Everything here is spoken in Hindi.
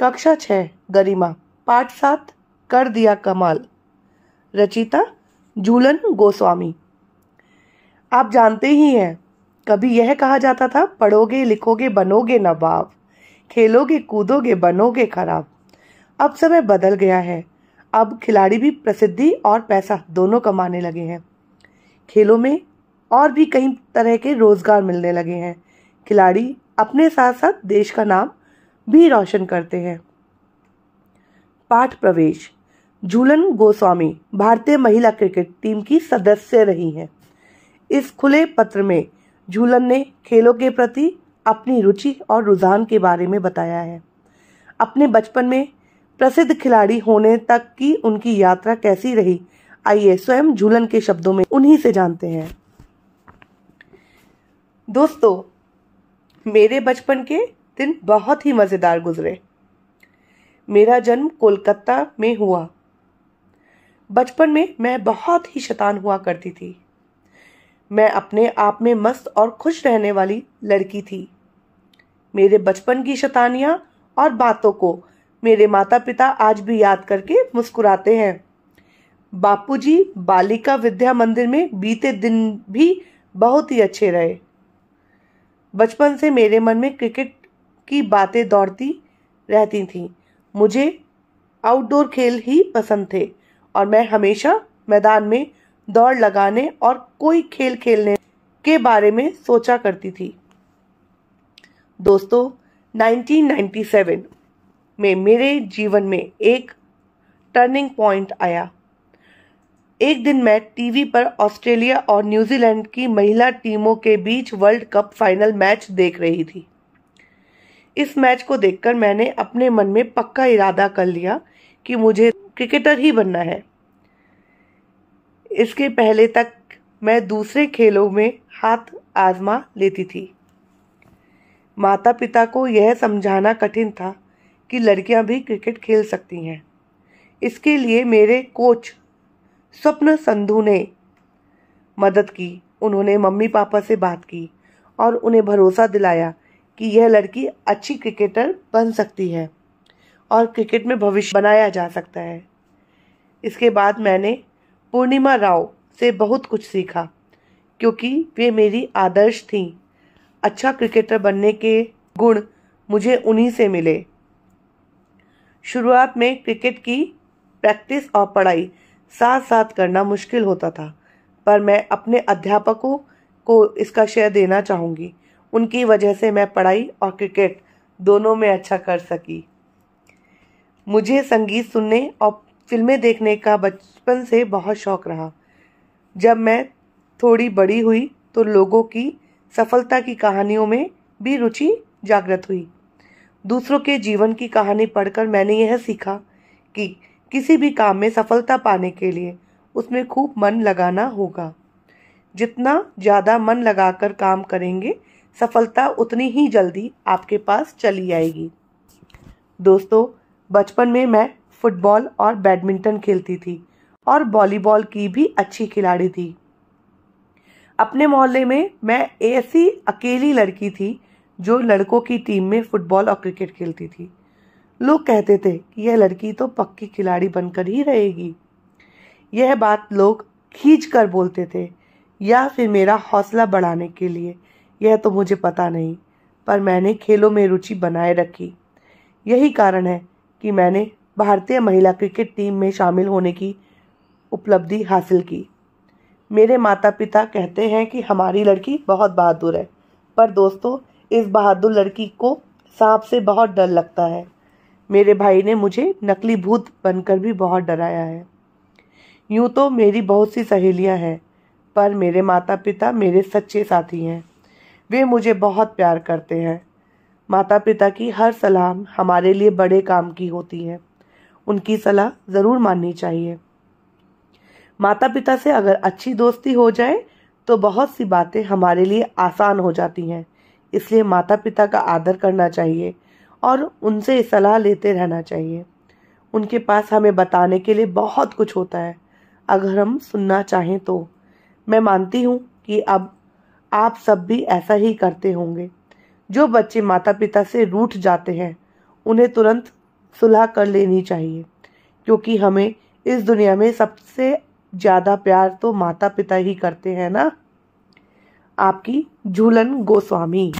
कक्षा छः गरिमा पाठ सात कर दिया कमाल रचिता झूलन गोस्वामी आप जानते ही हैं कभी यह कहा जाता था पढ़ोगे लिखोगे बनोगे नवाब खेलोगे कूदोगे बनोगे खराब अब समय बदल गया है अब खिलाड़ी भी प्रसिद्धि और पैसा दोनों कमाने लगे हैं खेलों में और भी कई तरह के रोजगार मिलने लगे हैं खिलाड़ी अपने साथ साथ देश का नाम भी रोशन करते हैं पाठ प्रवेश झूलन गोस्वामी भारतीय महिला क्रिकेट टीम की सदस्य रही हैं इस खुले पत्र में झूलन ने खेलों के प्रति अपनी रुचि और रुझान के बारे में बताया है अपने बचपन में प्रसिद्ध खिलाड़ी होने तक की उनकी यात्रा कैसी रही आइए स्वयं झूलन के शब्दों में उन्हीं से जानते हैं दोस्तों मेरे बचपन के दिन बहुत ही मज़ेदार गुजरे मेरा जन्म कोलकाता में हुआ बचपन में मैं बहुत ही शैतान हुआ करती थी मैं अपने आप में मस्त और खुश रहने वाली लड़की थी मेरे बचपन की शैतानियाँ और बातों को मेरे माता पिता आज भी याद करके मुस्कुराते हैं बापूजी बालिका विद्या मंदिर में बीते दिन भी बहुत ही अच्छे रहे बचपन से मेरे मन में क्रिकेट की बातें दौड़ती रहती थीं मुझे आउटडोर खेल ही पसंद थे और मैं हमेशा मैदान में दौड़ लगाने और कोई खेल खेलने के बारे में सोचा करती थी दोस्तों 1997 में मेरे जीवन में एक टर्निंग पॉइंट आया एक दिन मैं टीवी पर ऑस्ट्रेलिया और न्यूजीलैंड की महिला टीमों के बीच वर्ल्ड कप फाइनल मैच देख रही थी इस मैच को देखकर मैंने अपने मन में पक्का इरादा कर लिया कि मुझे क्रिकेटर ही बनना है इसके पहले तक मैं दूसरे खेलों में हाथ आजमा लेती थी माता पिता को यह समझाना कठिन था कि लड़कियां भी क्रिकेट खेल सकती हैं इसके लिए मेरे कोच स्वप्न संधू ने मदद की उन्होंने मम्मी पापा से बात की और उन्हें भरोसा दिलाया कि यह लड़की अच्छी क्रिकेटर बन सकती है और क्रिकेट में भविष्य बनाया जा सकता है इसके बाद मैंने पूर्णिमा राव से बहुत कुछ सीखा क्योंकि वे मेरी आदर्श थीं अच्छा क्रिकेटर बनने के गुण मुझे उन्हीं से मिले शुरुआत में क्रिकेट की प्रैक्टिस और पढ़ाई साथ साथ करना मुश्किल होता था पर मैं अपने अध्यापकों को इसका श्रेय देना चाहूँगी उनकी वजह से मैं पढ़ाई और क्रिकेट दोनों में अच्छा कर सकी मुझे संगीत सुनने और फिल्में देखने का बचपन से बहुत शौक रहा जब मैं थोड़ी बड़ी हुई तो लोगों की सफलता की कहानियों में भी रुचि जागृत हुई दूसरों के जीवन की कहानी पढ़कर मैंने यह सीखा कि किसी भी काम में सफलता पाने के लिए उसमें खूब मन लगाना होगा जितना ज़्यादा मन लगाकर काम करेंगे सफलता उतनी ही जल्दी आपके पास चली आएगी दोस्तों बचपन में मैं फुटबॉल और बैडमिंटन खेलती थी और वॉलीबॉल की भी अच्छी खिलाड़ी थी अपने मोहल्ले में मैं ऐसी अकेली लड़की थी जो लड़कों की टीम में फुटबॉल और क्रिकेट खेलती थी लोग कहते थे कि यह लड़की तो पक्की खिलाड़ी बनकर ही रहेगी यह बात लोग खींच कर बोलते थे या फिर मेरा हौसला बढ़ाने के लिए यह तो मुझे पता नहीं पर मैंने खेलों में रुचि बनाए रखी यही कारण है कि मैंने भारतीय महिला क्रिकेट टीम में शामिल होने की उपलब्धि हासिल की मेरे माता पिता कहते हैं कि हमारी लड़की बहुत बहादुर है पर दोस्तों इस बहादुर लड़की को सांप से बहुत डर लगता है मेरे भाई ने मुझे नकली भूत बनकर भी बहुत डराया है यूँ तो मेरी बहुत सी सहेलियां हैं पर मेरे माता पिता मेरे सच्चे साथी हैं वे मुझे बहुत प्यार करते हैं माता पिता की हर सलाह हमारे लिए बड़े काम की होती है उनकी सलाह ज़रूर माननी चाहिए माता पिता से अगर अच्छी दोस्ती हो जाए तो बहुत सी बातें हमारे लिए आसान हो जाती हैं इसलिए माता पिता का आदर करना चाहिए और उनसे सलाह लेते रहना चाहिए उनके पास हमें बताने के लिए बहुत कुछ होता है अगर हम सुनना चाहें तो मैं मानती हूँ कि अब आप सब भी ऐसा ही करते होंगे जो बच्चे माता पिता से रूठ जाते हैं उन्हें तुरंत सुलह कर लेनी चाहिए क्योंकि हमें इस दुनिया में सबसे ज़्यादा प्यार तो माता पिता ही करते हैं ना आपकी झूलन गोस्वामी